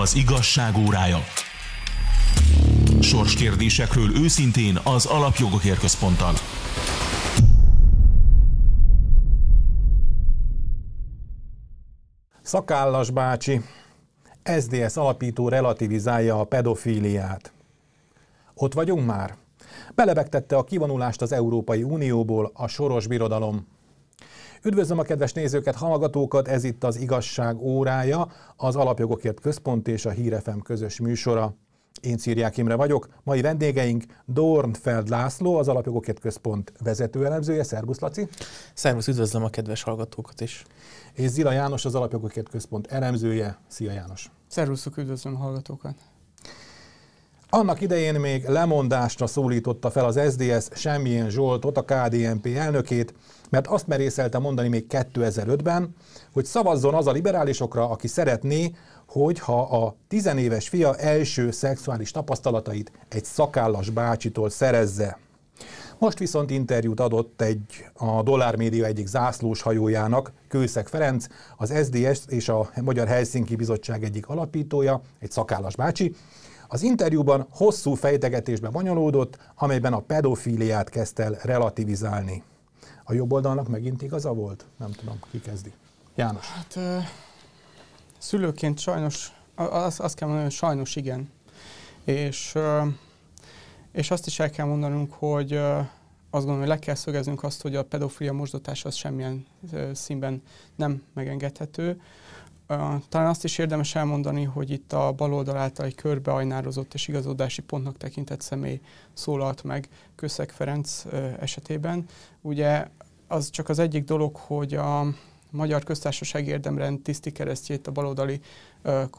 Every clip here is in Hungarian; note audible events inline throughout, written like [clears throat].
az igazság órája. Sorskérdésekről őszintén az Alapjogokért Központtal. Szakállas bácsi, SDS alapító relativizálja a pedofíliát. Ott vagyunk már? Belebegtette a kivonulást az Európai Unióból a soros birodalom. Üdvözlöm a kedves nézőket, hallgatókat, ez itt az Igazság órája, az Alapjogokért Központ és a Hírefem közös műsora. Én Szíriák Imre vagyok, mai vendégeink Dornfeld László, az Alapjogokért Központ vezető elemzője. Szervusz, Laci! Szervusz, üdvözlöm a kedves hallgatókat is! És Zila János, az Alapjogokért Központ elemzője. Szia János! Szervuszok, üdvözlöm a hallgatókat! Annak idején még lemondásra szólította fel az SDS Semmilyen Zsoltot, a KDNP elnökét, mert azt merészelte mondani még 2005-ben, hogy szavazzon az a liberálisokra, aki szeretné, hogyha a tizenéves fia első szexuális tapasztalatait egy szakállas bácsitól szerezze. Most viszont interjút adott egy a Dollár Média egyik zászlós hajójának, Kőszeg Ferenc, az SDS és a Magyar Helsinki Bizottság egyik alapítója, egy szakállas bácsi. Az interjúban hosszú fejtegetésbe bonyolódott, amelyben a pedofíliát kezdte el relativizálni. A jobb oldalnak megint igaza volt? Nem tudom, ki kezdi. János. Hát szülőként sajnos, azt, az kell mondani, hogy sajnos igen. És, és azt is el kell mondanunk, hogy azt gondolom, hogy le kell szögeznünk azt, hogy a pedofilia mozdotás az semmilyen színben nem megengedhető talán azt is érdemes elmondani, hogy itt a baloldal által egy körbeajnározott és igazodási pontnak tekintett személy szólalt meg Köszeg Ferenc esetében. Ugye az csak az egyik dolog, hogy a Magyar Köztársaság érdemrend tiszti keresztjét a baloldali,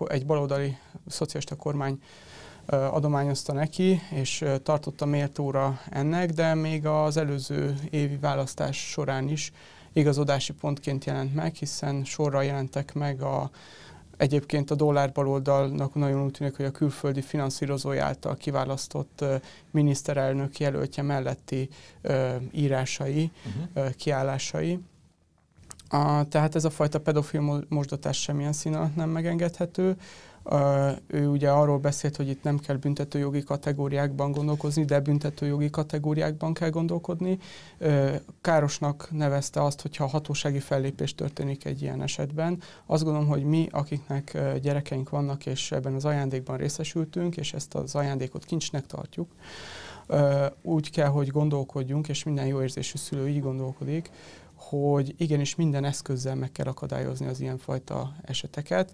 egy baloldali szocialista kormány adományozta neki, és tartotta méltóra ennek, de még az előző évi választás során is igazodási pontként jelent meg, hiszen sorra jelentek meg a Egyébként a dollár baloldalnak nagyon úgy tűnik, hogy a külföldi finanszírozói által kiválasztott miniszterelnök jelöltje melletti írásai, uh-huh. kiállásai. A, tehát ez a fajta pedofil mosdatás semmilyen szín alatt nem megengedhető ő ugye arról beszélt, hogy itt nem kell büntetőjogi kategóriákban gondolkozni, de büntetőjogi kategóriákban kell gondolkodni. Károsnak nevezte azt, hogyha hatósági fellépés történik egy ilyen esetben. Azt gondolom, hogy mi, akiknek gyerekeink vannak, és ebben az ajándékban részesültünk, és ezt az ajándékot kincsnek tartjuk, úgy kell, hogy gondolkodjunk, és minden jó érzésű szülő így gondolkodik, hogy igenis minden eszközzel meg kell akadályozni az ilyenfajta eseteket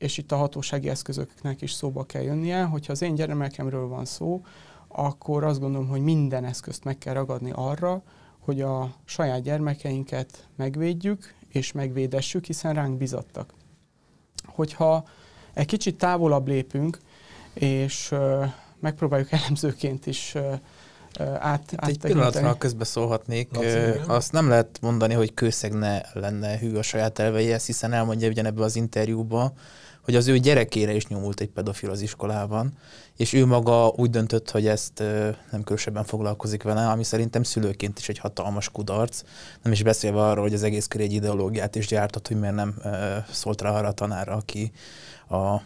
és itt a hatósági eszközöknek is szóba kell jönnie, hogyha az én gyermekemről van szó, akkor azt gondolom, hogy minden eszközt meg kell ragadni arra, hogy a saját gyermekeinket megvédjük és megvédessük, hiszen ránk bizattak. Hogyha egy kicsit távolabb lépünk, és ö, megpróbáljuk elemzőként is ö, át, Itt egy pillanatra szólhatnék, ö, Azt nem lehet mondani, hogy Kőszeg ne lenne hű a saját elveihez, hiszen elmondja ugyanebben az interjúban, hogy az ő gyerekére is nyomult egy pedofil az iskolában, és ő maga úgy döntött, hogy ezt nem különösebben foglalkozik vele, ami szerintem szülőként is egy hatalmas kudarc, nem is beszélve arról, hogy az egész köré egy ideológiát is gyártott, hogy miért nem szólt rá arra a tanára, aki a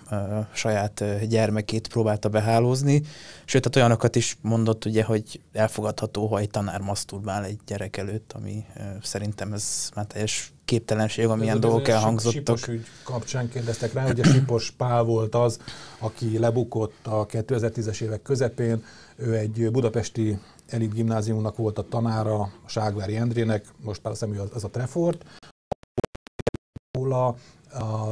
saját gyermekét próbálta behálózni, sőt, tehát olyanokat is mondott, ugye, hogy elfogadható, ha egy tanár maszturbál egy gyerek előtt, ami szerintem ez már hát, teljes képtelenség, amilyen dolgok elhangzottak. Sipos ügy kapcsán kérdeztek rá, ugye Sipos Pál volt az, aki lebukott a 2010-es évek közepén, ő egy budapesti elit gimnáziumnak volt a tanára, a Ságvári Endrének, most már azt hiszem, az, az a Trefort, a, a,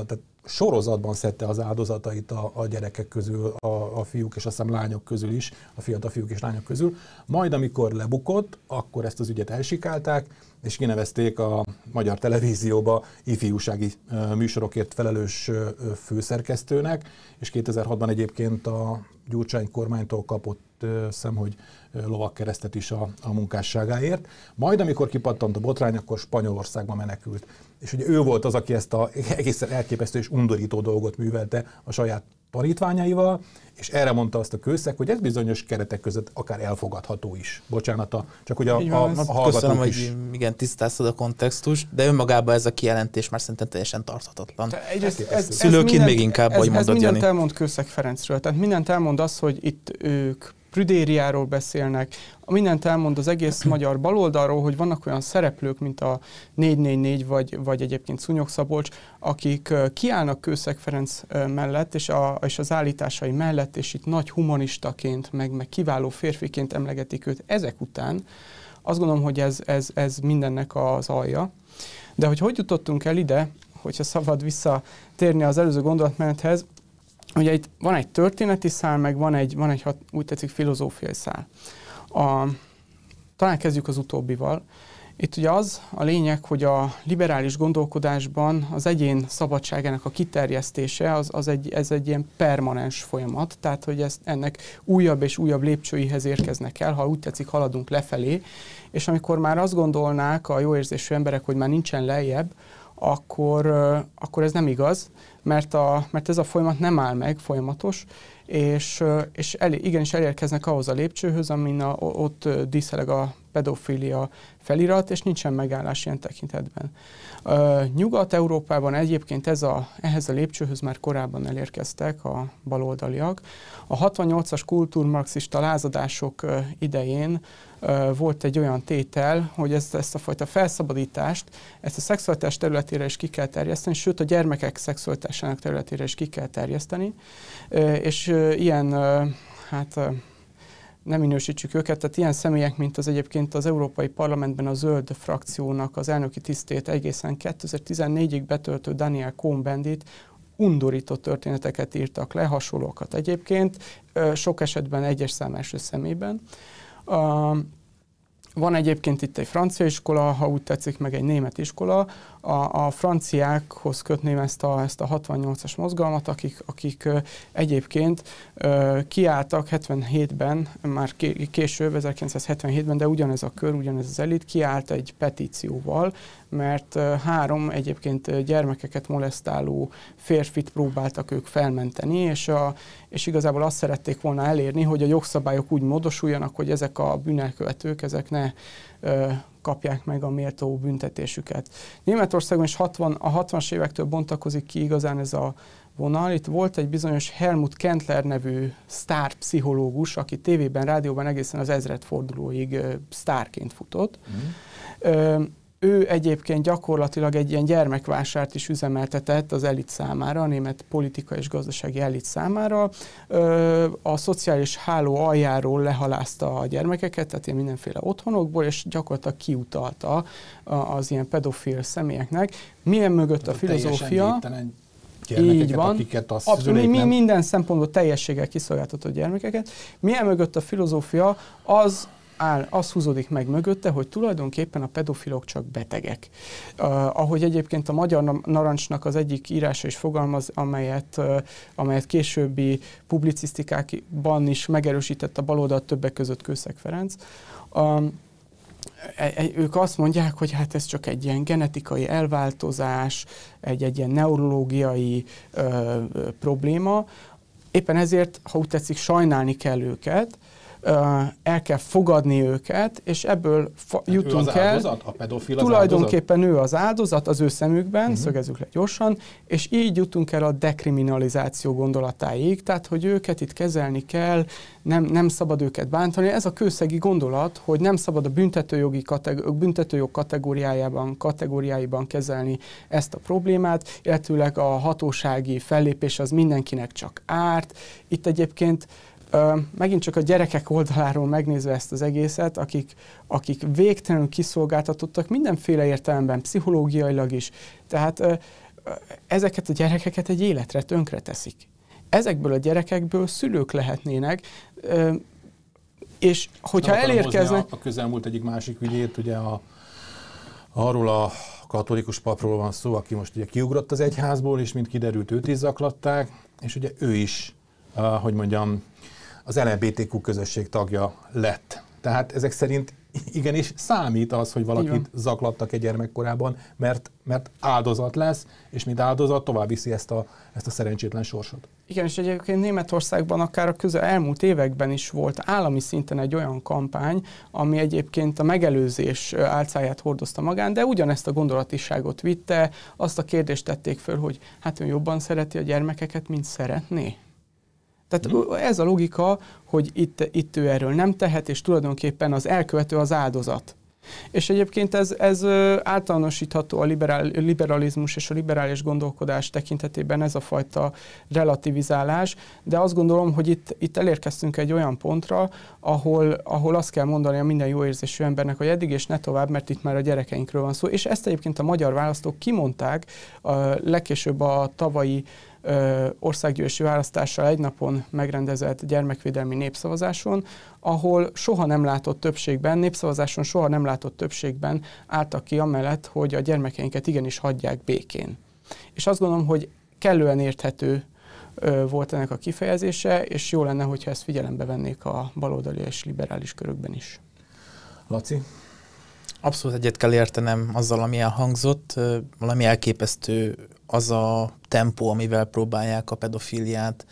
tehát sorozatban szedte az áldozatait a, a gyerekek közül, a, a fiúk és aztán lányok közül is, a fiatal fiúk és lányok közül. Majd amikor lebukott, akkor ezt az ügyet elsikálták, és kinevezték a magyar televízióba ifjúsági ö, műsorokért felelős ö, főszerkesztőnek, és 2006-ban egyébként a Gyurcsány kormánytól kapott szem, hogy lovakkeresztet is a, a munkásságáért. Majd, amikor kipattant a botrány, akkor Spanyolországba menekült. És ugye ő volt az, aki ezt a egészen elképesztő és undorító dolgot művelte a saját tanítványaival, és erre mondta azt a kőszek, hogy ez bizonyos keretek között akár elfogadható is. Bocsánat, csak hogy a, a, a hallgatók Köszönöm, is. hogy igen, tisztáztad a kontextust, de önmagában ez a kijelentés már szerintem teljesen tarthatatlan. Hát, ez, ez, Szülőként ez mindent, még inkább, ez, hogy mondod, Ez mindent Jani. elmond Kőszeg Ferencről, tehát mindent elmond az, hogy itt ők Prüdériáról beszélnek, mindent elmond az egész [clears throat] magyar baloldalról, hogy vannak olyan szereplők, mint a 444 vagy, vagy egyébként Szúnyog Szabolcs, akik kiállnak Kőszeg Ferenc mellett és, a, és az állításai mellett, és itt nagy humanistaként, meg, meg kiváló férfiként emlegetik őt ezek után, azt gondolom, hogy ez, ez, ez mindennek az alja. De hogy hogy jutottunk el ide, hogyha szabad visszatérni az előző gondolatmenethez, ugye itt van egy történeti szál, meg van egy, van egy úgy tetszik, filozófiai szál. A, talán kezdjük az utóbbival. Itt ugye az a lényeg, hogy a liberális gondolkodásban az egyén szabadságának a kiterjesztése az, az egy, ez egy ilyen permanens folyamat, tehát hogy ezt, ennek újabb és újabb lépcsőihez érkeznek el, ha úgy tetszik, haladunk lefelé, és amikor már azt gondolnák a jó érzésű emberek, hogy már nincsen lejjebb, akkor, akkor ez nem igaz, mert, a, mert ez a folyamat nem áll meg, folyamatos, és, és el, igenis elérkeznek ahhoz a lépcsőhöz, amin a, ott díszeleg a pedofília felirat, és nincsen megállás ilyen tekintetben. Uh, Nyugat-Európában egyébként ez a, ehhez a lépcsőhöz már korábban elérkeztek a baloldaliak. A 68-as kultúrmarxista lázadások idején volt egy olyan tétel, hogy ezt, ezt a fajta felszabadítást, ezt a szexualitás területére is ki kell terjeszteni, sőt a gyermekek szexualitásának területére is ki kell terjeszteni, és ilyen, hát nem minősítsük őket, tehát ilyen személyek, mint az egyébként az Európai Parlamentben a zöld frakciónak az elnöki tisztét egészen 2014-ig betöltő Daniel Cohn-Bendit, undorító történeteket írtak le, hasonlókat egyébként, sok esetben egyes számású szemében. Van egyébként itt egy francia iskola, ha úgy tetszik, meg egy német iskola, a, a franciákhoz kötném ezt a, ezt a 68-as mozgalmat, akik, akik egyébként kiálltak 77-ben, már később, 1977-ben, de ugyanez a kör, ugyanez az elit kiállt egy petícióval, mert három egyébként gyermekeket molesztáló férfit próbáltak ők felmenteni, és, a, és igazából azt szerették volna elérni, hogy a jogszabályok úgy módosuljanak, hogy ezek a bűnelkövetők, ezek ne kapják meg a méltó büntetésüket. Németországon is 60, a 60-as évektől bontakozik ki igazán ez a vonal. Itt volt egy bizonyos Helmut Kentler nevű pszichológus, aki tévében, rádióban egészen az ezredfordulóig fordulóig sztárként futott. Mm. Ö, ő egyébként gyakorlatilag egy ilyen gyermekvásárt is üzemeltetett az elit számára, a német politika és gazdasági elit számára. A szociális háló aljáról lehalázta a gyermekeket, tehát ilyen mindenféle otthonokból, és gyakorlatilag kiutalta az ilyen pedofil személyeknek. Milyen mögött a filozófia? Így van. akiket a Abszolút, mi, nem... Minden szempontból teljességgel kiszolgáltatott gyermekeket. Milyen mögött a filozófia? Az, áll, az húzódik meg mögötte, hogy tulajdonképpen a pedofilok csak betegek. Uh, ahogy egyébként a Magyar Narancsnak az egyik írása is fogalmaz, amelyet, uh, amelyet későbbi publicisztikákban is megerősített a baloldal többek között Kőszeg Ferenc. Um, e, e, ők azt mondják, hogy hát ez csak egy ilyen genetikai elváltozás, egy, egy ilyen neurológiai ö, ö, probléma. Éppen ezért, ha úgy tetszik, sajnálni kell őket, el kell fogadni őket, és ebből fa- hát jutunk ő az el. Áldozat, a pedofil az Tulajdonképpen áldozat? ő az áldozat az ő szemükben, uh-huh. szögezzük le gyorsan, és így jutunk el a dekriminalizáció gondolatáig, tehát hogy őket itt kezelni kell, nem, nem szabad őket bántani. Ez a kőszegi gondolat, hogy nem szabad a büntetőjogi kategó- büntetőjog kategóriájában, kategóriáiban kezelni ezt a problémát, illetőleg a hatósági fellépés az mindenkinek csak árt. Itt egyébként megint csak a gyerekek oldaláról megnézve ezt az egészet, akik, akik végtelenül kiszolgáltatottak mindenféle értelemben, pszichológiailag is. Tehát ö, ezeket a gyerekeket egy életre tönkre teszik. Ezekből a gyerekekből szülők lehetnének, ö, és hogyha elérkeznek... A, a közelmúlt egyik másik ügyét, ugye a, arról a katolikus papról van szó, aki most ugye kiugrott az egyházból, és mint kiderült, őt is zaklatták, és ugye ő is, uh, hogy mondjam, az LMBTQ közösség tagja lett. Tehát ezek szerint igenis számít az, hogy valakit zaklattak egy gyermekkorában, mert, mert áldozat lesz, és mint áldozat tovább viszi ezt a, ezt a szerencsétlen sorsot. Igen, és egyébként Németországban akár a közel elmúlt években is volt állami szinten egy olyan kampány, ami egyébként a megelőzés álcáját hordozta magán, de ugyanezt a gondolatiságot vitte, azt a kérdést tették föl, hogy hát ő jobban szereti a gyermekeket, mint szeretné? Tehát mhm. ez a logika, hogy itt, itt ő erről nem tehet, és tulajdonképpen az elkövető az áldozat. És egyébként ez, ez általánosítható a liberál, liberalizmus és a liberális gondolkodás tekintetében ez a fajta relativizálás, de azt gondolom, hogy itt, itt elérkeztünk egy olyan pontra, ahol, ahol azt kell mondani a minden jó érzésű embernek, hogy eddig és ne tovább, mert itt már a gyerekeinkről van szó. És ezt egyébként a magyar választók kimondták a, legkésőbb a tavalyi ö, országgyűlési választással egy napon megrendezett gyermekvédelmi népszavazáson, ahol soha nem látott többségben, népszavazáson soha nem látott többségben álltak ki amellett, hogy a gyermekeinket igenis hagyják békén. És azt gondolom, hogy kellően érthető volt ennek a kifejezése, és jó lenne, hogyha ezt figyelembe vennék a baloldali és liberális körökben is. Laci? Abszolút egyet kell értenem azzal, ami elhangzott. Valami elképesztő az a tempó, amivel próbálják a pedofiliát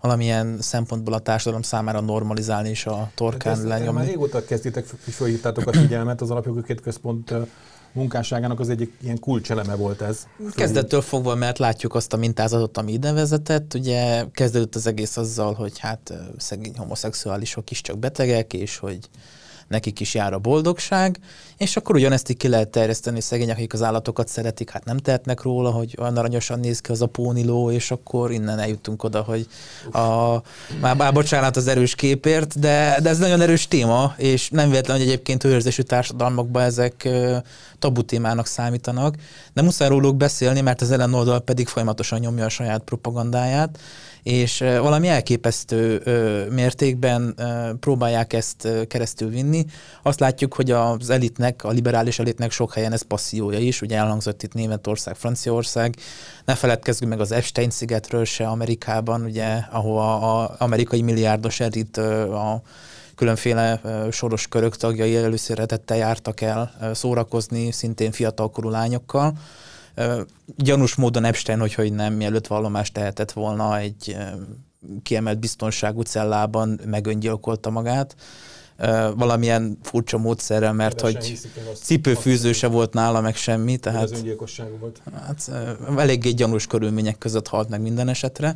valamilyen szempontból a társadalom számára normalizálni és a torkán hát lenyomni. Már régóta kezditek, fölhívtátok a figyelmet, az alapjogokért központ munkásságának az egyik ilyen kulcseleme volt ez. Kezdettől fogva, mert látjuk azt a mintázatot, ami ide vezetett. Ugye kezdődött az egész azzal, hogy hát szegény homoszexuálisok is csak betegek, és hogy nekik is jár a boldogság, és akkor ugyanezt így ki lehet terjeszteni szegények, akik az állatokat szeretik, hát nem tehetnek róla, hogy olyan aranyosan néz ki az a póniló, és akkor innen eljutunk oda, hogy a, már, bár bocsánat az erős képért, de, de ez nagyon erős téma, és nem véletlen, hogy egyébként őrzésű társadalmakban ezek tabu témának számítanak, de muszáj róluk beszélni, mert az ellenoldal pedig folyamatosan nyomja a saját propagandáját, és valami elképesztő mértékben próbálják ezt keresztül vinni. Azt látjuk, hogy az elitnek, a liberális elitnek sok helyen ez passziója is, ugye elhangzott itt Németország, Franciaország, ne feledkezzünk meg az Epstein-szigetről se Amerikában, ugye, ahol a, a amerikai milliárdos elit a különféle soros körök tagjai előszeretettel jártak el szórakozni, szintén fiatalkorú lányokkal. Gyanús módon Epstein, hogy, hogy nem, mielőtt vallomást tehetett volna, egy kiemelt biztonságú cellában megöngyilkolta magát valamilyen furcsa módszerrel, mert hogy cipőfűző se volt nála, meg semmi. Tehát, az öngyilkosság volt. Hát, eléggé gyanús körülmények között halt meg minden esetre.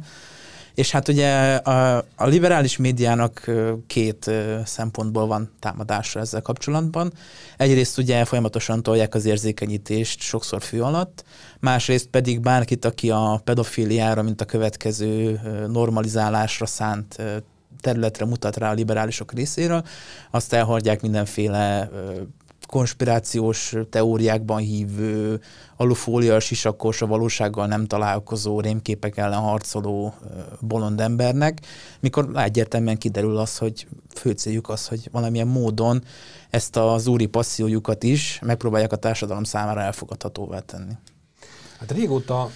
És hát ugye a, a liberális médiának két szempontból van támadásra ezzel kapcsolatban. Egyrészt ugye folyamatosan tolják az érzékenyítést sokszor fő alatt, másrészt pedig bárkit, aki a pedofiliára, mint a következő normalizálásra szánt területre mutat rá a liberálisok részéről, azt elhordják mindenféle konspirációs teóriákban hívő, alufólia sisakos, a valósággal nem találkozó, rémképek ellen harcoló bolond embernek, mikor egyértelműen kiderül az, hogy fő céljuk az, hogy valamilyen módon ezt az úri passziójukat is megpróbálják a társadalom számára elfogadhatóvá tenni. Hát régóta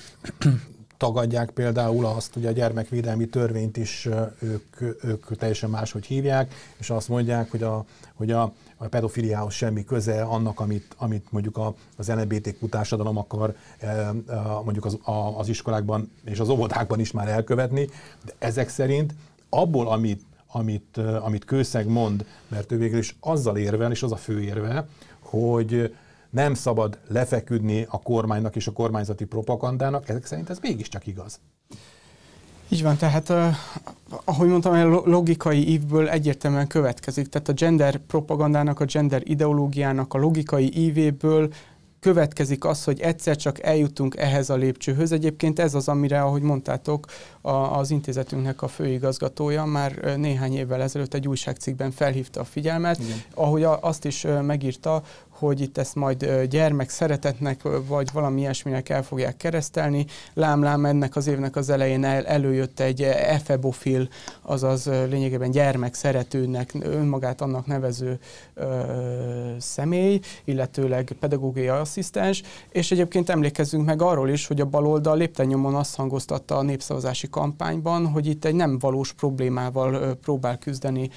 tagadják például azt, hogy a gyermekvédelmi törvényt is ők, ők teljesen máshogy hívják, és azt mondják, hogy a, hogy a, a pedofiliához semmi köze annak, amit, amit mondjuk a, az LMBTQ társadalom akar mondjuk az, a, az iskolákban és az óvodákban is már elkövetni, de ezek szerint abból, amit amit, amit Kőszeg mond, mert ő végül is azzal érvel, és az a fő érve, hogy nem szabad lefeküdni a kormánynak és a kormányzati propagandának, ezek szerint ez mégiscsak igaz. Így van, tehát uh, ahogy mondtam, a logikai ívből egyértelműen következik. Tehát a gender propagandának, a gender ideológiának a logikai ívéből következik az, hogy egyszer csak eljutunk ehhez a lépcsőhöz. Egyébként ez az, amire, ahogy mondtátok, a, az intézetünknek a főigazgatója már néhány évvel ezelőtt egy újságcikkben felhívta a figyelmet, Igen. ahogy a, azt is megírta, hogy itt ezt majd gyermek szeretetnek, vagy valami ilyesminek el fogják keresztelni. Lámlám ennek az évnek az elején el, előjött egy efebofil, azaz lényegében gyermek szeretőnek, önmagát annak nevező ö, személy, illetőleg pedagógiai asszisztens, és egyébként emlékezzünk meg arról is, hogy a baloldal nyomon azt hangoztatta a népszavazási kampányban, hogy itt egy nem valós problémával próbál küzdeni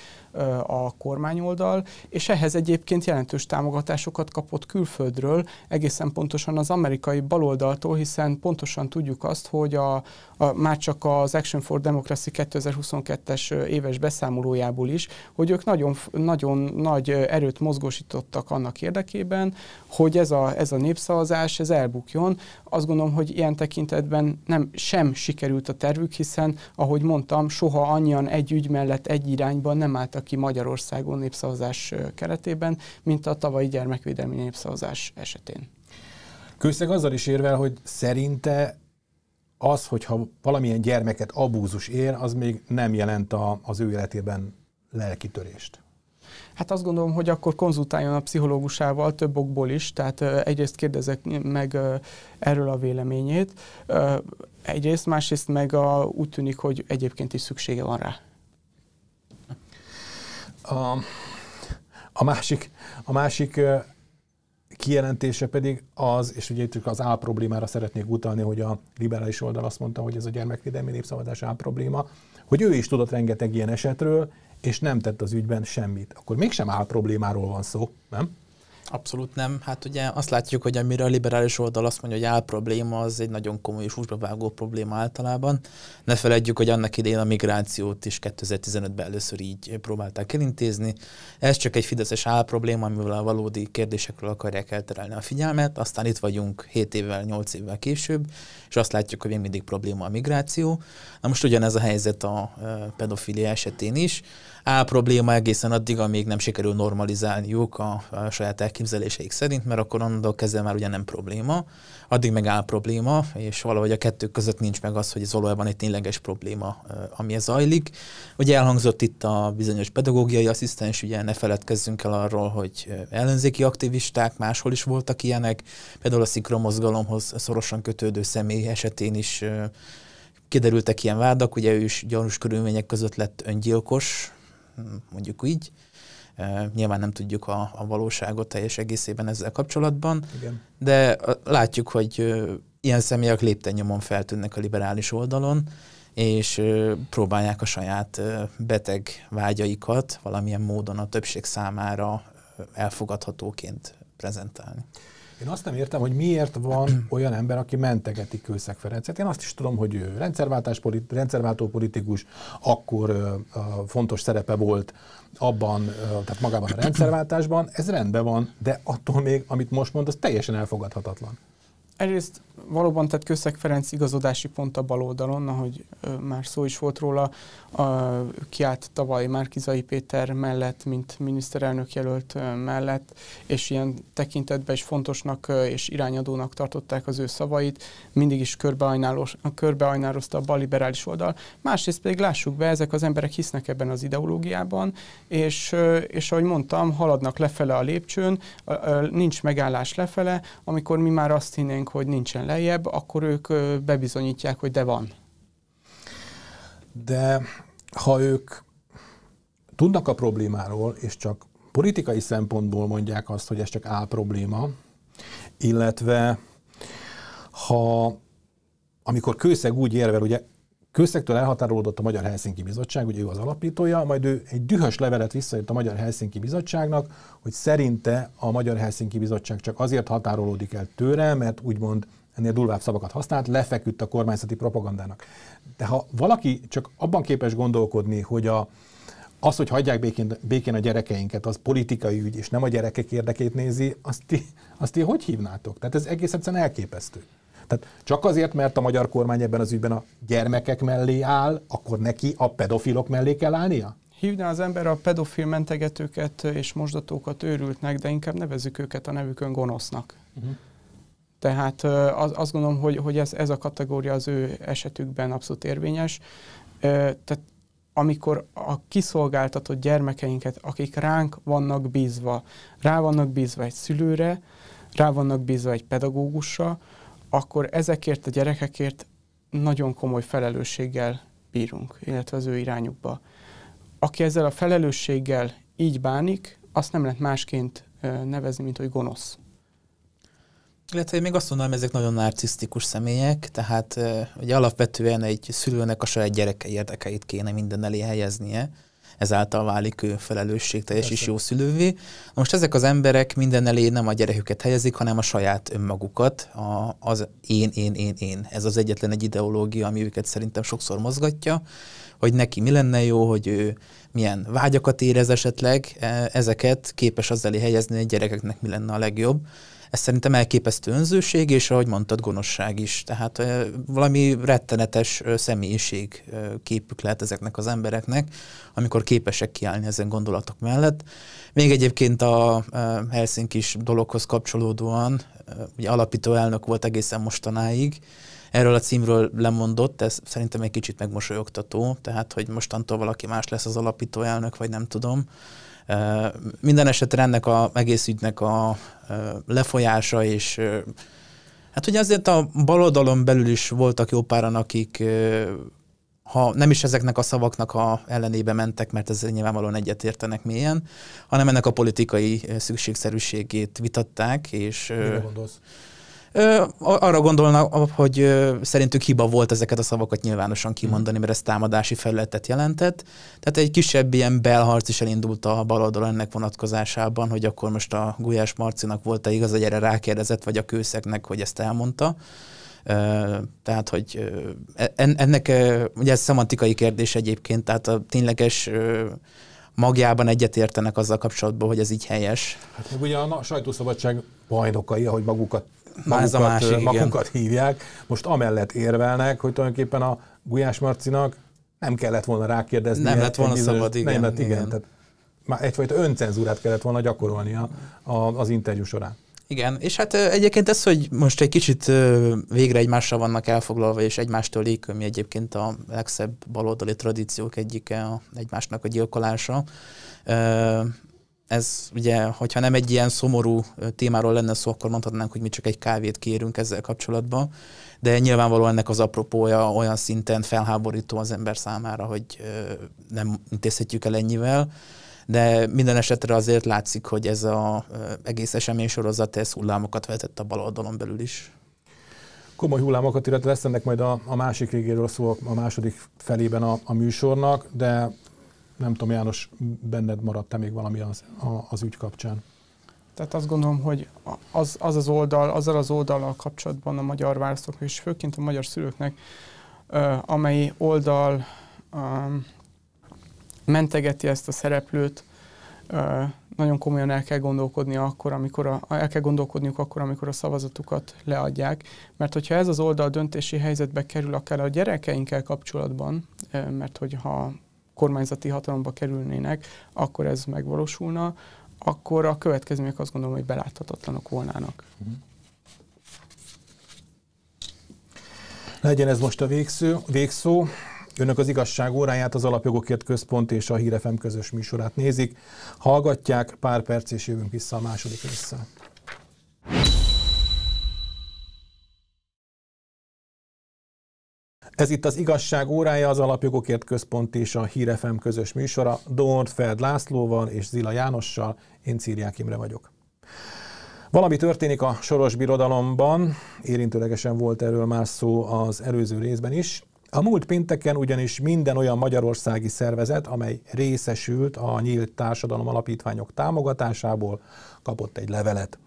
a kormányoldal, és ehhez egyébként jelentős támogatásokat kapott külföldről, egészen pontosan az amerikai baloldaltól, hiszen pontosan tudjuk azt, hogy a, a már csak az Action for Democracy 2022-es éves beszámolójából is, hogy ők nagyon, nagyon nagy erőt mozgósítottak annak érdekében, hogy ez a, ez a népszavazás, ez elbukjon. Azt gondolom, hogy ilyen tekintetben nem sem sikerült a tervük, hiszen, ahogy mondtam, soha annyian egy ügy mellett egy irányban nem álltak ki Magyarországon népszavazás keretében, mint a tavalyi gyermekvédelmi népszavazás esetén. Kőszeg azzal is érvel, hogy szerinte az, hogyha valamilyen gyermeket abúzus ér, az még nem jelent a, az ő életében lelkitörést. Hát azt gondolom, hogy akkor konzultáljon a pszichológusával több okból is, tehát egyrészt kérdezek meg erről a véleményét, egyrészt, másrészt meg a, úgy tűnik, hogy egyébként is szüksége van rá. A, a másik, a másik kijelentése pedig az, és ugye itt az áll problémára szeretnék utalni, hogy a liberális oldal azt mondta, hogy ez a gyermekvédelmi népszavazás áll probléma, hogy ő is tudott rengeteg ilyen esetről, és nem tett az ügyben semmit. Akkor mégsem áll problémáról van szó, nem? Abszolút nem. Hát ugye azt látjuk, hogy amire a liberális oldal azt mondja, hogy áll probléma, az egy nagyon komoly és vágó probléma általában. Ne feledjük, hogy annak idején a migrációt is 2015-ben először így próbálták elintézni. Ez csak egy fideszes áll probléma, amivel a valódi kérdésekről akarják elterelni a figyelmet. Aztán itt vagyunk 7 évvel, 8 évvel később, és azt látjuk, hogy még mindig probléma a migráció. Na most ugyanez a helyzet a eh, pedofilia esetén is áll probléma egészen addig, amíg nem sikerül normalizálniuk a, a saját elképzeléseik szerint, mert akkor onnantól kezdve már ugye nem probléma, addig meg áll probléma, és valahogy a kettő között nincs meg az, hogy ez valójában egy tényleges probléma, ami ez zajlik. Ugye elhangzott itt a bizonyos pedagógiai asszisztens, ugye ne feledkezzünk el arról, hogy ellenzéki aktivisták máshol is voltak ilyenek, például a szikromozgalomhoz szorosan kötődő személy esetén is kiderültek ilyen vádak, ugye ő is gyanús körülmények között lett öngyilkos, mondjuk így. Nyilván nem tudjuk a, a valóságot teljes egészében ezzel kapcsolatban, Igen. de látjuk, hogy ilyen személyek lépten nyomon feltűnnek a liberális oldalon, és próbálják a saját beteg vágyaikat valamilyen módon a többség számára elfogadhatóként prezentálni. Én azt nem értem, hogy miért van [clears throat] olyan ember, aki mentegeti Kőszeg Ferencet. Én azt is tudom, hogy ő rendszerváltás politi- rendszerváltó politikus, akkor uh, fontos szerepe volt abban, uh, tehát magában a rendszerváltásban. Ez rendben van, de attól még, amit most mond, az teljesen elfogadhatatlan. Egyrészt valóban tehát Köszeg Ferenc igazodási pont a bal oldalon, ahogy ö, már szó is volt róla, a, kiállt tavaly Márkizai Péter mellett, mint miniszterelnök jelölt ö, mellett, és ilyen tekintetben is fontosnak ö, és irányadónak tartották az ő szavait, mindig is körbeajnározta a liberális oldal. Másrészt pedig lássuk be, ezek az emberek hisznek ebben az ideológiában, és, ö, és ahogy mondtam, haladnak lefele a lépcsőn, ö, ö, nincs megállás lefele, amikor mi már azt hinnénk, ránk, hogy nincsen lejjebb, akkor ők bebizonyítják, hogy de van. De ha ők tudnak a problémáról, és csak politikai szempontból mondják azt, hogy ez csak áll probléma, illetve ha amikor kőszeg úgy érvel, ugye Kőszektől elhatárolódott a Magyar Helsinki Bizottság, ugye ő az alapítója, majd ő egy dühös levelet visszajött a Magyar Helsinki Bizottságnak, hogy szerinte a Magyar Helsinki Bizottság csak azért határolódik el tőle, mert úgymond ennél durvább szavakat használt, lefeküdt a kormányzati propagandának. De ha valaki csak abban képes gondolkodni, hogy a, az, hogy hagyják békén, békén a gyerekeinket, az politikai ügy, és nem a gyerekek érdekét nézi, azt ti, azt ti hogy hívnátok? Tehát ez egész egyszerűen elképesztő. Tehát csak azért, mert a magyar kormány ebben az ügyben a gyermekek mellé áll, akkor neki a pedofilok mellé kell állnia? Hívná az ember a pedofil mentegetőket és mosdatókat őrültnek, de inkább nevezzük őket a nevükön gonosznak. Uh-huh. Tehát az, azt gondolom, hogy, hogy ez, ez a kategória az ő esetükben abszolút érvényes. Tehát amikor a kiszolgáltatott gyermekeinket, akik ránk vannak bízva, rá vannak bízva egy szülőre, rá vannak bízva egy pedagógusra, akkor ezekért a gyerekekért nagyon komoly felelősséggel bírunk, illetve az ő irányukba. Aki ezzel a felelősséggel így bánik, azt nem lehet másként nevezni, mint hogy gonosz. Illetve én még azt mondanám, ezek nagyon narcisztikus személyek, tehát ugye alapvetően egy szülőnek a saját gyereke érdekeit kéne minden elé helyeznie, ezáltal válik ő felelősségteljes és jó szülővé. Most ezek az emberek minden elé nem a gyereküket helyezik, hanem a saját önmagukat, a, az én, én, én, én. Ez az egyetlen egy ideológia, ami őket szerintem sokszor mozgatja, hogy neki mi lenne jó, hogy ő milyen vágyakat érez esetleg, e, ezeket képes az elé helyezni, hogy gyerekeknek mi lenne a legjobb ez szerintem elképesztő önzőség, és ahogy mondtad, gonoszság is. Tehát valami rettenetes személyiség képük lehet ezeknek az embereknek, amikor képesek kiállni ezen gondolatok mellett. Még egyébként a Helsinki-s dologhoz kapcsolódóan, ugye alapító elnök volt egészen mostanáig, erről a címről lemondott, ez szerintem egy kicsit megmosolyogtató, tehát hogy mostantól valaki más lesz az alapító elnök, vagy nem tudom. Minden esetre ennek a egész ügynek a lefolyása és Hát ugye azért a baloldalon belül is voltak jó páran, akik ha nem is ezeknek a szavaknak a ellenébe mentek, mert ez nyilvánvalóan egyetértenek mélyen, hanem ennek a politikai szükségszerűségét vitatták, és... Mire gondolsz? Arra gondolna, hogy szerintük hiba volt ezeket a szavakat nyilvánosan kimondani, hmm. mert ez támadási felületet jelentett. Tehát egy kisebb ilyen belharc is elindult a baloldal ennek vonatkozásában, hogy akkor most a Gulyás Marcinak volt-e igaz, hogy erre rákérdezett, vagy a kőszeknek, hogy ezt elmondta. Tehát, hogy e, ennek, ugye ez szemantikai kérdés egyébként, tehát a tényleges magjában egyetértenek azzal kapcsolatban, hogy ez így helyes. Hát ugye a sajtószabadság bajnokai, ahogy magukat magukat, a másik, magukat hívják, most amellett érvelnek, hogy tulajdonképpen a Gulyás Marcinak nem kellett volna rákérdezni. Nem lett volna bizonyos, szabad, igen. Nem lett, igen. igen. Tehát már egyfajta öncenzúrát kellett volna gyakorolnia a, az interjú során. Igen, és hát egyébként ez, hogy most egy kicsit végre egymással vannak elfoglalva, és egymástól lék, ami egyébként a legszebb baloldali tradíciók egyike, a, egymásnak a gyilkolása ez ugye, hogyha nem egy ilyen szomorú témáról lenne szó, akkor mondhatnánk, hogy mi csak egy kávét kérünk ezzel kapcsolatban, de nyilvánvalóan ennek az apropója olyan szinten felháborító az ember számára, hogy nem intézhetjük el ennyivel, de minden esetre azért látszik, hogy ez az egész esemény sorozat ez hullámokat vetett a bal oldalon belül is. Komoly hullámokat, illetve lesz ennek majd a, a másik végéről szó a második felében a, a műsornak, de nem tudom, János, benned maradt-e még valami az, a, az ügy kapcsán? Tehát azt gondolom, hogy az, az az oldal, azzal az oldallal kapcsolatban a magyar választók és főként a magyar szülőknek, amely oldal mentegeti ezt a szereplőt, nagyon komolyan el kell gondolkodni akkor, amikor a, el kell gondolkodniuk akkor, amikor a szavazatukat leadják, mert hogyha ez az oldal döntési helyzetbe kerül akár a gyerekeinkkel kapcsolatban, mert hogyha kormányzati hatalomba kerülnének, akkor ez megvalósulna, akkor a következmények azt gondolom, hogy beláthatatlanok volnának. Legyen ez most a végszó. végszó. Önök az igazság óráját, az Alapjogokért Központ és a Hírefem közös műsorát nézik. Hallgatják, pár perc és jövünk vissza a második résszel. Ez itt az Igazság órája, az Alapjogokért Központ és a Hírefem közös műsora. Feld Lászlóval és Zila Jánossal, én Círiák Imre vagyok. Valami történik a soros birodalomban, érintőlegesen volt erről már szó az előző részben is. A múlt pénteken ugyanis minden olyan magyarországi szervezet, amely részesült a nyílt társadalom alapítványok támogatásából, kapott egy levelet.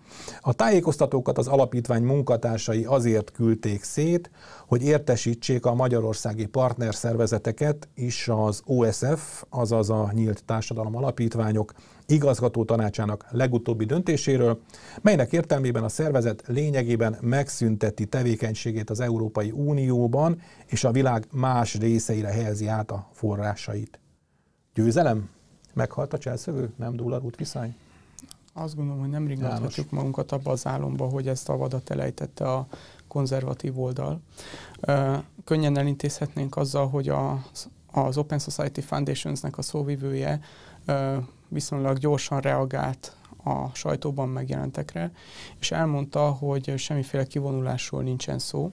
A tájékoztatókat az alapítvány munkatársai azért küldték szét, hogy értesítsék a magyarországi partnerszervezeteket is az OSF, azaz a Nyílt Társadalom Alapítványok igazgató tanácsának legutóbbi döntéséről, melynek értelmében a szervezet lényegében megszünteti tevékenységét az Európai Unióban és a világ más részeire helyezi át a forrásait. Győzelem? Meghalt a cselszövő? Nem dúl a viszány? azt gondolom, hogy nem ringathatjuk magunkat abba az álomba, hogy ezt a vadat elejtette a konzervatív oldal. könnyen elintézhetnénk azzal, hogy a, az Open Society Foundationsnek a szóvivője viszonylag gyorsan reagált a sajtóban megjelentekre, és elmondta, hogy semmiféle kivonulásról nincsen szó,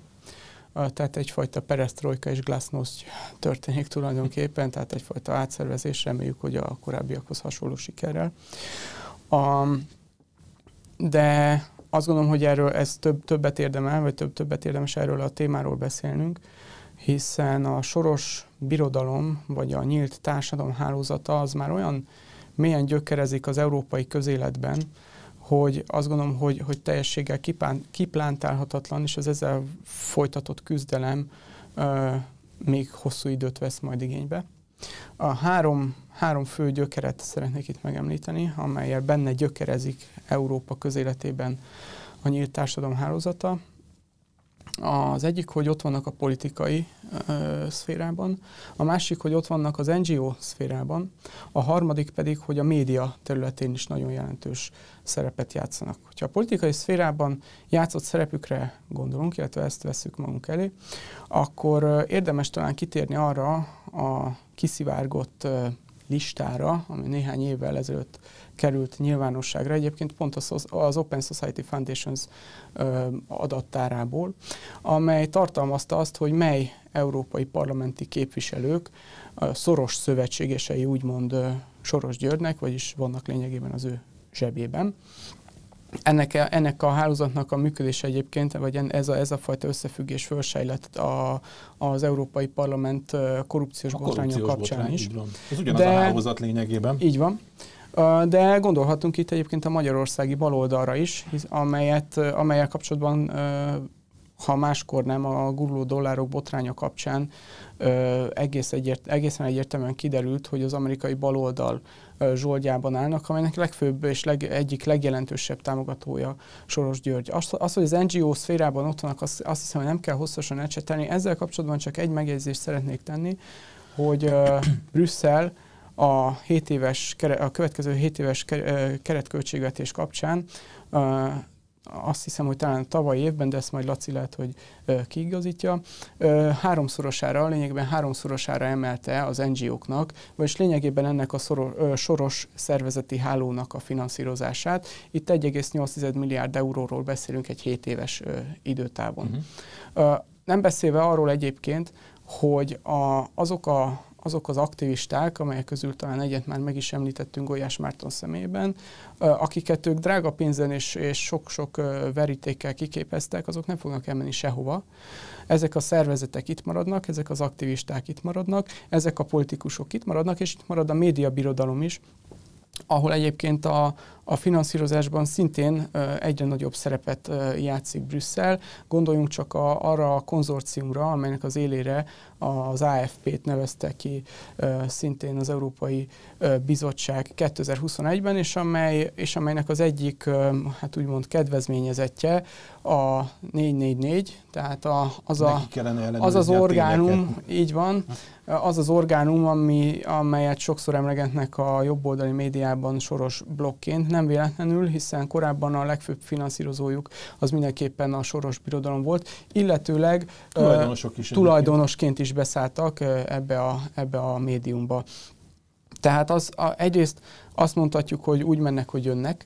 tehát egyfajta perestroika és glasnost történik tulajdonképpen, tehát egyfajta átszervezés, reméljük, hogy a korábbiakhoz hasonló sikerrel. A, de azt gondolom, hogy erről ez több, többet érdemel, vagy több, többet érdemes erről a témáról beszélnünk, hiszen a soros birodalom, vagy a nyílt társadalom hálózata az már olyan mélyen gyökerezik az európai közéletben, hogy azt gondolom, hogy, hogy teljességgel kipán, kiplántálhatatlan, és az ezzel folytatott küzdelem uh, még hosszú időt vesz majd igénybe. A három, három fő gyökeret szeretnék itt megemlíteni, amelyel benne gyökerezik Európa közéletében a nyílt társadalom hálózata. Az egyik, hogy ott vannak a politikai ö, szférában, a másik, hogy ott vannak az NGO szférában, a harmadik pedig, hogy a média területén is nagyon jelentős szerepet játszanak. Ha a politikai szférában játszott szerepükre gondolunk, illetve ezt veszük magunk elé, akkor érdemes talán kitérni arra a kiszivárgott listára, ami néhány évvel ezelőtt került nyilvánosságra, egyébként pont az, az Open Society Foundations adattárából, amely tartalmazta azt, hogy mely európai parlamenti képviselők szoros szövetségesei úgymond Soros Györgynek, vagyis vannak lényegében az ő zsebében. Ennek, ennek a hálózatnak a működése egyébként, vagy ez a, ez a fajta összefüggés fölsejlett a, az Európai Parlament korrupciós botránya kapcsán botrán, is. Így van. Ez ugyanaz De, a hálózat lényegében. Így van. De gondolhatunk itt egyébként a magyarországi baloldalra is, amelyet, amelyel kapcsolatban ha máskor nem a guruló dollárok botránya kapcsán ö, egész egyért, egészen egyértelműen kiderült, hogy az amerikai baloldal ö, zsoldjában állnak, amelynek legfőbb és leg, egyik legjelentősebb támogatója Soros György. Azt, az, hogy az NGO szférában ott vannak, azt, azt hiszem, hogy nem kell hosszasan ecsetelni. Ezzel kapcsolatban csak egy megjegyzést szeretnék tenni, hogy ö, Brüsszel a, 7 éves, a következő 7 éves keretköltségvetés kapcsán azt hiszem, hogy talán tavaly évben, de ezt majd Laci lehet, hogy kiigazítja, háromszorosára, lényegében háromszorosára emelte az NGO-knak, vagyis lényegében ennek a szoros, soros szervezeti hálónak a finanszírozását. Itt 1,8 milliárd euróról beszélünk egy 7 éves időtávon. Uh-huh. Nem beszélve arról egyébként, hogy a, azok a azok az aktivisták, amelyek közül talán egyet már meg is említettünk Golyás Márton szemében, akiket ők drága pénzen és, és sok-sok verítékkel kiképeztek, azok nem fognak elmenni sehova. Ezek a szervezetek itt maradnak, ezek az aktivisták itt maradnak, ezek a politikusok itt maradnak, és itt marad a médiabirodalom is, ahol egyébként a, a finanszírozásban szintén egyre nagyobb szerepet játszik Brüsszel. Gondoljunk csak a, arra a konzorciumra, amelynek az élére az AFP-t nevezte ki szintén az Európai Bizottság 2021-ben, és, amely, és amelynek az egyik, hát úgymond kedvezményezetje a 444, tehát a, az, a, az az orgánum, így van, az az orgánum, ami, amelyet sokszor emlegetnek a jobboldali médiában soros blokként, nem véletlenül, hiszen korábban a legfőbb finanszírozójuk az mindenképpen a soros birodalom volt, illetőleg tulajdonosok is tulajdonosként is beszálltak ebbe a, ebbe a médiumba. Tehát az, a, egyrészt azt mondhatjuk, hogy úgy mennek, hogy jönnek,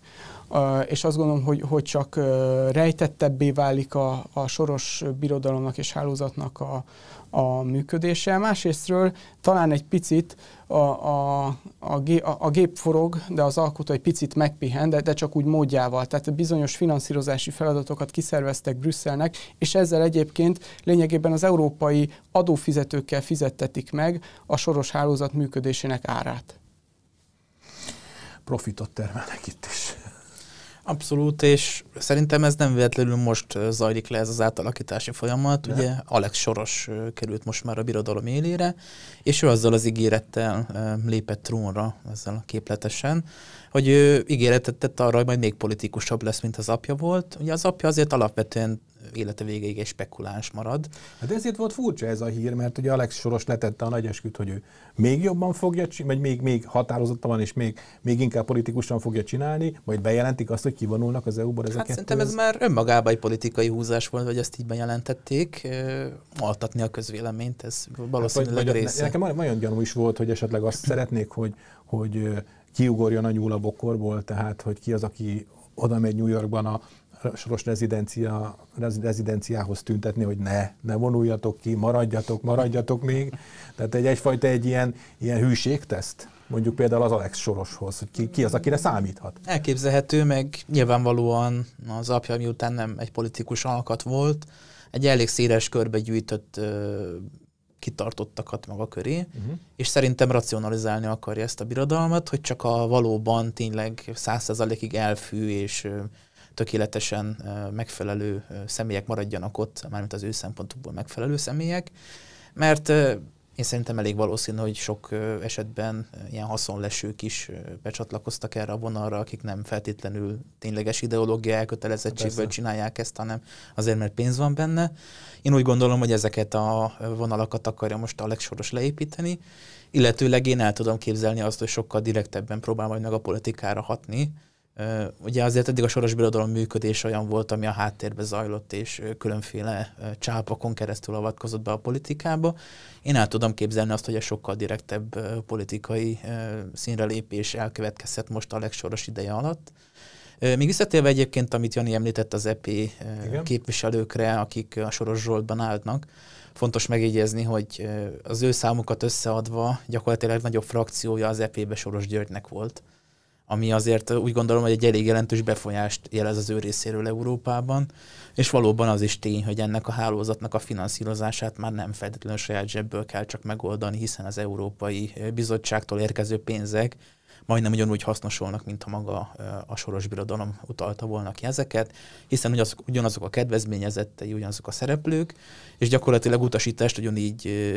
Uh, és azt gondolom, hogy, hogy csak uh, rejtettebbé válik a, a soros birodalomnak és hálózatnak a, a működése. Másrésztről talán egy picit a, a, a, a, gép forog, de az alkotó egy picit megpihen, de, de csak úgy módjával. Tehát bizonyos finanszírozási feladatokat kiszerveztek Brüsszelnek, és ezzel egyébként lényegében az európai adófizetőkkel fizettetik meg a soros hálózat működésének árát. Profitot termelnek itt is. Abszolút, és szerintem ez nem véletlenül most zajlik le ez az átalakítási folyamat. De. Ugye Alex Soros került most már a birodalom élére, és ő azzal az ígérettel lépett trónra, ezzel a képletesen, hogy ő ígéretet tett arra, hogy majd még politikusabb lesz, mint az apja volt. Ugye az apja azért alapvetően élete végéig egy spekuláns marad. Hát ezért volt furcsa ez a hír, mert ugye Alex Soros letette a nagy esküt, hogy ő még jobban fogja, vagy még, még határozottan és még, még inkább politikusan fogja csinálni, majd bejelentik azt, hogy kivonulnak az EU-ból ezeket. Hát szerintem ez már önmagában egy politikai húzás volt, hogy ezt így bejelentették, altatni a közvéleményt, ez valószínűleg hát, vagy, része. Nekem nagyon gyanú is volt, hogy esetleg azt szeretnék, hogy, hogy kiugorjon a nyúl a bokorból, tehát hogy ki az, aki oda megy New Yorkban a soros rezidencia, rezidenciához tüntetni, hogy ne, ne vonuljatok ki, maradjatok, maradjatok még. Tehát egy egyfajta egy ilyen, ilyen hűségteszt mondjuk például az Alex Soroshoz, hogy ki, ki az, akire számíthat. Elképzelhető, meg nyilvánvalóan az apja miután nem egy politikus alkat volt, egy elég széles körbe gyűjtött ö, kitartottakat maga köré, uh-huh. és szerintem racionalizálni akarja ezt a birodalmat, hogy csak a valóban tényleg százszerzalékig elfű és tökéletesen megfelelő személyek maradjanak ott, mármint az ő szempontukból megfelelő személyek, mert én szerintem elég valószínű, hogy sok esetben ilyen haszonlesők is becsatlakoztak erre a vonalra, akik nem feltétlenül tényleges ideológiai elkötelezettségből csinálják ezt, hanem azért, mert pénz van benne. Én úgy gondolom, hogy ezeket a vonalakat akarja most a legsoros leépíteni, illetőleg én el tudom képzelni azt, hogy sokkal direktebben próbál majd meg a politikára hatni, Ugye azért eddig a soros birodalom működés olyan volt, ami a háttérbe zajlott, és különféle csápakon keresztül avatkozott be a politikába. Én el tudom képzelni azt, hogy a sokkal direktebb politikai színre lépés elkövetkezhet most a legsoros ideje alatt. Még visszatérve egyébként, amit Jani említett az EP Igen. képviselőkre, akik a Soros Zsoltban állnak, fontos megjegyezni, hogy az ő számukat összeadva gyakorlatilag nagyobb frakciója az EP-be Soros Györgynek volt ami azért úgy gondolom, hogy egy elég jelentős befolyást jelez az ő részéről Európában, és valóban az is tény, hogy ennek a hálózatnak a finanszírozását már nem feltétlenül saját zsebből kell csak megoldani, hiszen az Európai Bizottságtól érkező pénzek majdnem ugyanúgy hasznosolnak, mint ha maga a soros birodalom utalta volna ki ezeket, hiszen ugyanazok, ugyanazok a kedvezményezettei, ugyanazok a szereplők, és gyakorlatilag utasítást ugyanígy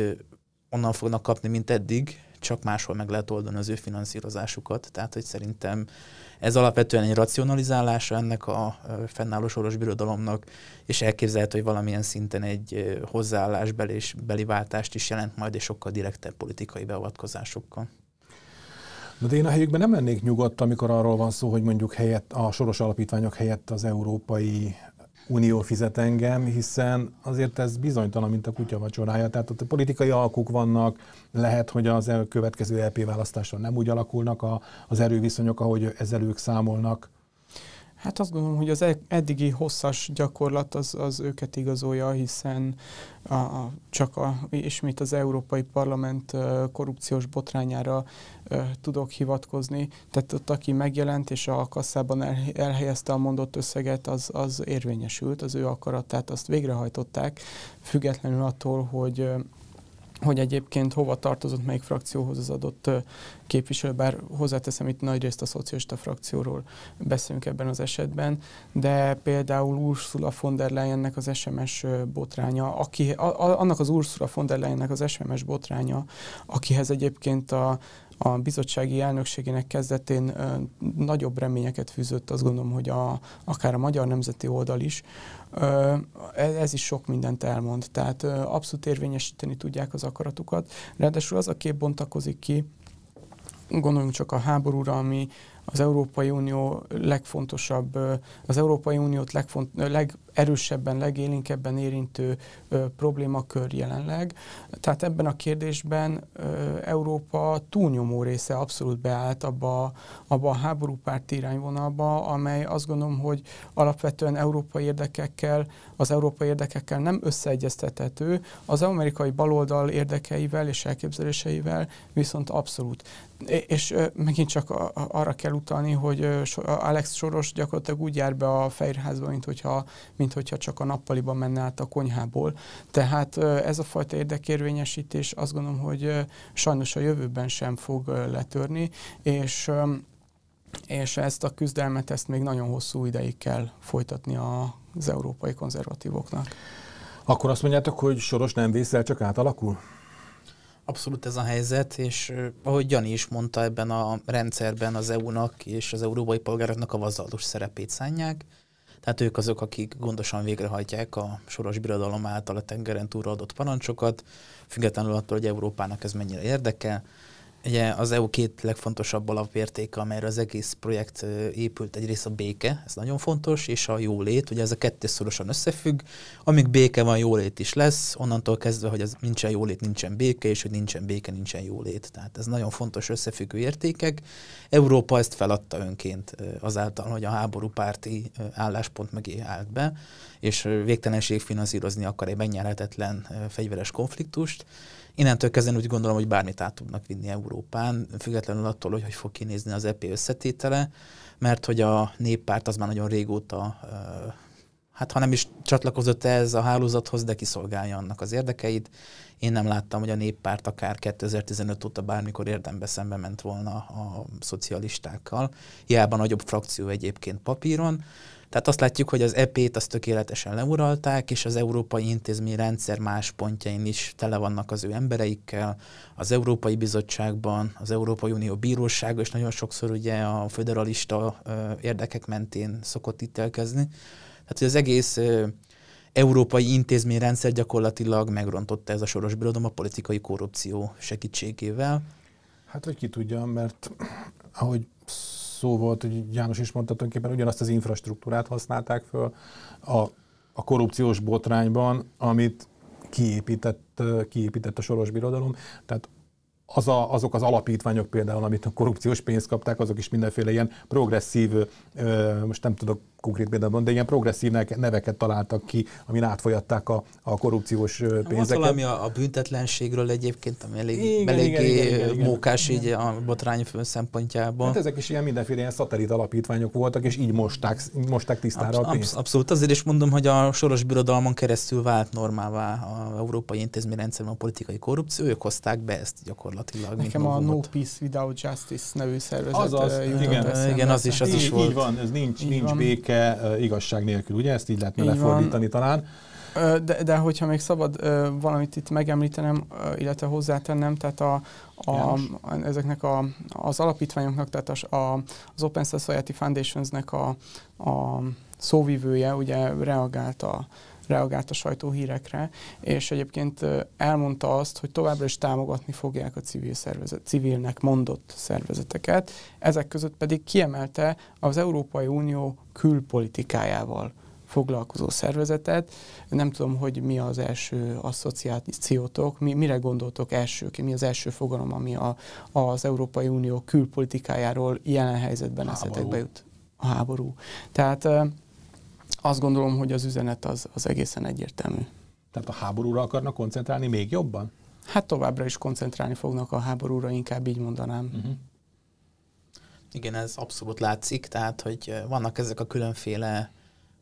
onnan fognak kapni, mint eddig, csak máshol meg lehet oldani az ő finanszírozásukat. Tehát, hogy szerintem ez alapvetően egy racionalizálása ennek a fennálló soros birodalomnak, és elképzelhető, hogy valamilyen szinten egy hozzáállásbeli és beliváltást is jelent majd, és sokkal direktebb politikai beavatkozásokkal. Na de én a helyükben nem lennék nyugodt, amikor arról van szó, hogy mondjuk helyett, a soros alapítványok helyett az európai Unió fizet engem, hiszen azért ez bizonytalan, mint a kutya vacsorája. Tehát ott a politikai alkuk vannak, lehet, hogy az következő LP e választáson nem úgy alakulnak a, az erőviszonyok, ahogy ezzel ők számolnak. Hát azt gondolom, hogy az e- eddigi hosszas gyakorlat az, az őket igazolja, hiszen a, a, csak a, ismét az Európai Parlament korrupciós botrányára tudok hivatkozni. Tehát ott, aki megjelent és a kasszában el, elhelyezte a mondott összeget, az, az érvényesült, az ő akaratát azt végrehajtották, függetlenül attól, hogy hogy egyébként hova tartozott, melyik frakcióhoz az adott képviselő, bár hozzáteszem, itt nagyrészt a szocialista frakcióról beszélünk ebben az esetben, de például Ursula von der Leyennek az SMS botránya, aki, a, a, annak az Ursula von der Leyennek az SMS botránya, akihez egyébként a, a bizottsági elnökségének kezdetén nagyobb reményeket fűzött, azt gondolom, hogy a, akár a magyar nemzeti oldal is. E, ez is sok mindent elmond, tehát abszolút érvényesíteni tudják az akaratukat. Ráadásul az a kép bontakozik ki, gondoljunk csak a háborúra, ami az Európai Unió legfontosabb, az Európai Uniót legfont, legerősebben, legélinkebben érintő problémakör jelenleg. Tehát ebben a kérdésben Európa túlnyomó része abszolút beállt abba, abba a háborúpárti irányvonalba, amely azt gondolom, hogy alapvetően európai érdekekkel, az európai érdekekkel nem összeegyeztethető, az amerikai baloldal érdekeivel és elképzeléseivel viszont abszolút. És megint csak arra kell utalni, hogy Alex Soros gyakorlatilag úgy jár be a fehérházba, mint hogyha, mint hogyha csak a nappaliba menne át a konyhából. Tehát ez a fajta érdekérvényesítés azt gondolom, hogy sajnos a jövőben sem fog letörni, és és ezt a küzdelmet ezt még nagyon hosszú ideig kell folytatni az európai konzervatívoknak. Akkor azt mondjátok, hogy Soros nem vészel, csak átalakul? Abszolút ez a helyzet, és ahogy Jani is mondta, ebben a rendszerben az EU-nak és az európai polgároknak a vazallus szerepét szánják, tehát ők azok, akik gondosan végrehajtják a soros birodalom által a tengeren túlra adott parancsokat, függetlenül attól, hogy Európának ez mennyire érdekel, Ugye az EU két legfontosabb alapértéke, amelyre az egész projekt épült, egyrészt a béke, ez nagyon fontos, és a jólét, ugye ez a kettő szorosan összefügg, amíg béke van, jólét is lesz, onnantól kezdve, hogy az nincsen jólét, nincsen béke, és hogy nincsen béke, nincsen jólét. Tehát ez nagyon fontos összefüggő értékek. Európa ezt feladta önként azáltal, hogy a háború párti álláspont mögé állt be, és végtelenség finanszírozni akar egy megnyerhetetlen fegyveres konfliktust Innentől kezdve úgy gondolom, hogy bármit át tudnak vinni Európán, függetlenül attól, hogy hogy fog kinézni az EP összetétele, mert hogy a néppárt az már nagyon régóta hát ha nem is csatlakozott ez a hálózathoz, de kiszolgálja annak az érdekeit. Én nem láttam, hogy a néppárt akár 2015 óta bármikor érdembe szembe ment volna a szocialistákkal. Hiába nagyobb frakció egyébként papíron. Tehát azt látjuk, hogy az EP-t azt tökéletesen leuralták, és az európai intézmény rendszer más pontjain is tele vannak az ő embereikkel. Az Európai Bizottságban, az Európai Unió Bírósága és nagyon sokszor ugye a föderalista érdekek mentén szokott ítélkezni. Tehát, hogy az egész európai intézményrendszer gyakorlatilag megrontotta ez a soros birodom a politikai korrupció segítségével. Hát, hogy ki tudja, mert ahogy szó volt, hogy János is mondta, tulajdonképpen ugyanazt az infrastruktúrát használták föl a, a korrupciós botrányban, amit kiépített, kiépített a soros birodalom. Tehát az a, azok az alapítványok például, amit a korrupciós pénzt kapták, azok is mindenféle ilyen progresszív, most nem tudok konkrét példában, de ilyen progresszívnek neveket találtak ki, amin átfolyatták a, a korrupciós hát pénzeket. Volt valami a, a büntetlenségről egyébként, ami elég, igen, eléggé igen, igen, mókás igen. így a botrány szempontjából. Hát ezek is ilyen mindenféle ilyen szatelit alapítványok voltak, és így mosták, mosták tisztára absz- a pénzt. Absz- abszolút, azért is mondom, hogy a soros birodalmon keresztül vált normává a európai intézményrendszerben a politikai korrupció, ők hozták be ezt gyakorlatilag. Nekem a No Peace Without Justice nevű szervezet. Azaz, igen, igen, az is, az így, is volt. Így van, ez nincs, így nincs van. béke, béke igazság nélkül, ugye? Ezt így lehetne így lefordítani van. talán. De, de hogyha még szabad valamit itt megemlítenem, illetve hozzátennem, tehát a, a, ezeknek a, az alapítványoknak, tehát a, a, az Open Society Foundationsnek a, a szóvivője ugye reagált a, reagált a sajtó hírekre, és egyébként elmondta azt, hogy továbbra is támogatni fogják a civil szervezet, civilnek mondott szervezeteket, ezek között pedig kiemelte az Európai Unió külpolitikájával foglalkozó szervezetet. Nem tudom, hogy mi az első asszociációtok, mi, mire gondoltok elsőként, mi az első fogalom, ami a, az Európai Unió külpolitikájáról jelen helyzetben eszetekbe jut. A háború. Tehát azt gondolom, hogy az üzenet az, az egészen egyértelmű. Tehát a háborúra akarnak koncentrálni még jobban? Hát továbbra is koncentrálni fognak a háborúra, inkább így mondanám. Uh-huh. Igen, ez abszolút látszik, tehát hogy vannak ezek a különféle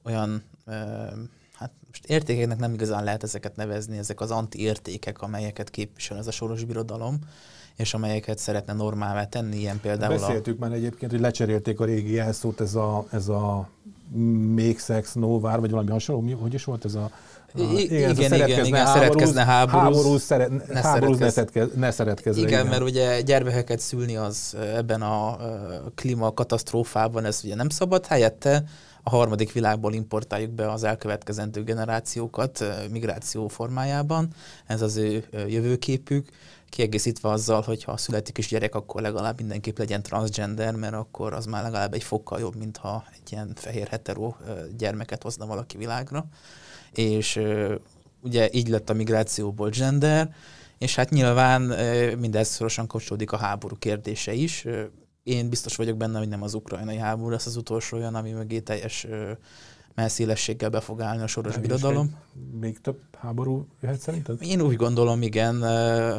olyan, hát most értékeknek nem igazán lehet ezeket nevezni, ezek az antiértékek, amelyeket képvisel ez a soros birodalom, és amelyeket szeretne normálvá tenni, ilyen például Beszéltük a... már egyébként, hogy lecserélték a régi jelszót, ez a, ez a Make Sex No War, vagy valami hasonló, mi, hogy is volt ez a... a igen, igen, ez a igen, igen, igen, szeretkezne háborúz, háborúz, szere, ne, háborúz szeretkez, ne szeretkezne. Igen, igen, mert ugye gyermekeket szülni az eh, ebben a eh, klímakatasztrófában, ez ugye nem szabad, helyette a harmadik világból importáljuk be az elkövetkezendő generációkat eh, migráció formájában, ez az ő jövőképük, kiegészítve azzal, hogy ha születik is gyerek, akkor legalább mindenképp legyen transgender, mert akkor az már legalább egy fokkal jobb, mintha egy ilyen fehér hetero gyermeket hozna valaki világra. És ugye így lett a migrációból gender, és hát nyilván mindez szorosan kapcsolódik a háború kérdése is. Én biztos vagyok benne, hogy nem az ukrajnai háború lesz az utolsó olyan, ami mögé teljes melszélességgel be fog állni a soros De birodalom. Még több háború jöhet szerinted? Én úgy gondolom, igen.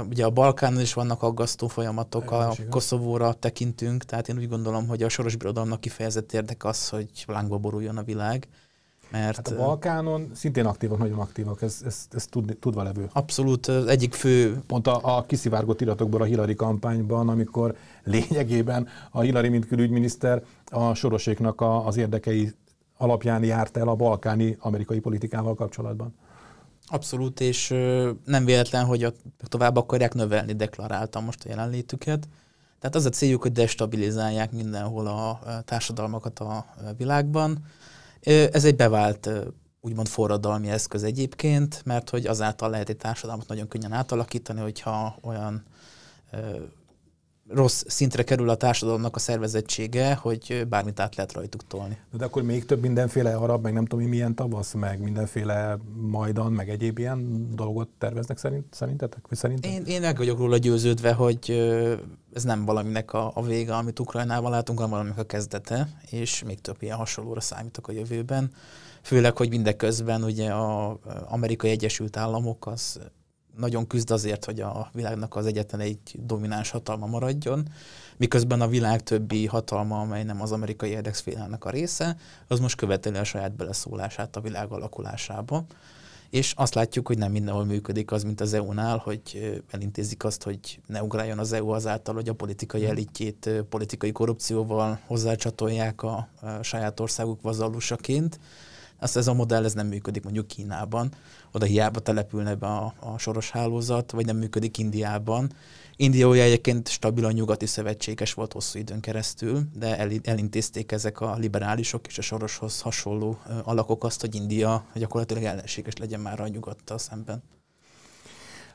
Ugye a Balkánon is vannak aggasztó folyamatok, a Koszovóra tekintünk, tehát én úgy gondolom, hogy a soros birodalomnak kifejezett érdek az, hogy lángba boruljon a világ. Mert hát a Balkánon szintén aktívak, nagyon aktívak, ez, ez, ez tud, tudva levő. Abszolút, egyik fő... Pont a, a kiszivárgott iratokból a Hillary kampányban, amikor lényegében a Hillary, mint külügyminiszter, a soroséknak a, az érdekei alapján járt el a balkáni amerikai politikával kapcsolatban. Abszolút, és nem véletlen, hogy tovább akarják növelni, deklaráltam most a jelenlétüket. Tehát az a céljuk, hogy destabilizálják mindenhol a társadalmakat a világban. Ez egy bevált úgymond forradalmi eszköz egyébként, mert hogy azáltal lehet egy társadalmat nagyon könnyen átalakítani, hogyha olyan rossz szintre kerül a társadalomnak a szervezettsége, hogy bármit át lehet rajtuk tolni. De akkor még több mindenféle arab, meg nem tudom, milyen tavasz, meg mindenféle majdan, meg egyéb ilyen dolgot terveznek szerint, szerintetek? Vagy szerintetek? Én, én meg vagyok róla győződve, hogy ez nem valaminek a, a vége, amit Ukrajnában látunk, hanem valaminek a kezdete, és még több ilyen hasonlóra számítok a jövőben. Főleg, hogy mindeközben ugye az Amerikai Egyesült Államok az nagyon küzd azért, hogy a világnak az egyetlen egy domináns hatalma maradjon, miközben a világ többi hatalma, amely nem az amerikai érdekszférának a része, az most követeli a saját beleszólását a világ alakulásába. És azt látjuk, hogy nem mindenhol működik az, mint az EU-nál, hogy elintézik azt, hogy ne ugráljon az EU azáltal, hogy a politikai hmm. elitjét politikai korrupcióval hozzácsatolják a saját országuk vazallusaként azt ez a modell ez nem működik mondjuk Kínában, oda hiába települne be a, a soros hálózat, vagy nem működik Indiában. India ugye egyébként stabilan nyugati szövetséges volt hosszú időn keresztül, de el, elintézték ezek a liberálisok és a soroshoz hasonló alakok azt, hogy India gyakorlatilag ellenséges legyen már a nyugattal szemben.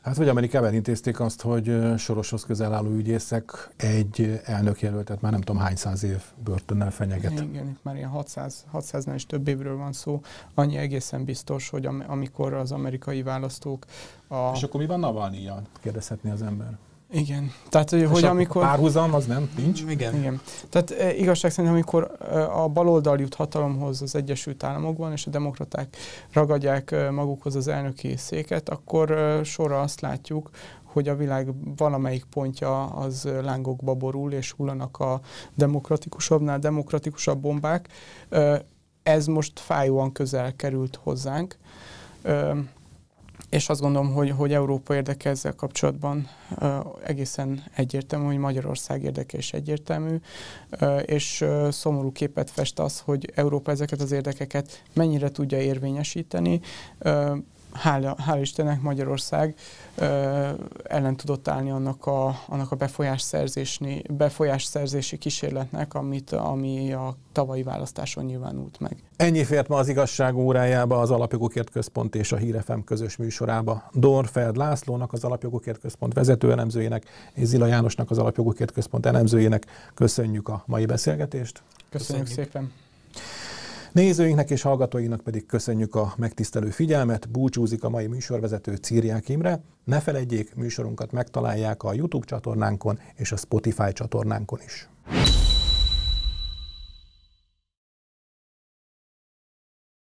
Hát, hogy Amerikában intézték azt, hogy Soroshoz közel álló ügyészek egy jelöltet már nem tudom hány száz év börtönnel fenyeget. Igen, itt már ilyen 600, 600-nál is több évről van szó. Annyi egészen biztos, hogy am- amikor az amerikai választók a... És akkor mi van Navalnyi-jal? Kérdezhetné az ember. Igen. Tehát, hogy, hogy amikor... Párhuzam az nem, nincs? Igen. Igen. Tehát e, igazság szerint, amikor e, a baloldal jut hatalomhoz az Egyesült Államokban, és a demokraták ragadják e, magukhoz az elnöki széket, akkor e, sorra azt látjuk, hogy a világ valamelyik pontja az lángokba borul, és hullanak a demokratikusabbnál demokratikusabb bombák. Ez most fájóan közel került hozzánk és azt gondolom, hogy, hogy Európa érdeke ezzel kapcsolatban uh, egészen egyértelmű, hogy Magyarország érdeke is egyértelmű, uh, és uh, szomorú képet fest az, hogy Európa ezeket az érdekeket mennyire tudja érvényesíteni. Uh, hála, hála Istennek Magyarország ö, ellen tudott állni annak a, annak a befolyásszerzési, befolyásszerzési kísérletnek, amit, ami a tavalyi választáson nyilvánult meg. Ennyi fért ma az igazság órájába az Alapjogokért Központ és a Hírefem közös műsorába. Dorfeld Lászlónak, az Alapjogokért Központ vezető elemzőjének, és Zila Jánosnak, az Alapjogokért Központ elemzőjének köszönjük a mai beszélgetést. Köszönjük, köszönjük. szépen! Nézőinknek és hallgatóinknak pedig köszönjük a megtisztelő figyelmet, búcsúzik a mai műsorvezető Círják Imre. Ne felejtjék, műsorunkat megtalálják a YouTube csatornánkon és a Spotify csatornánkon is.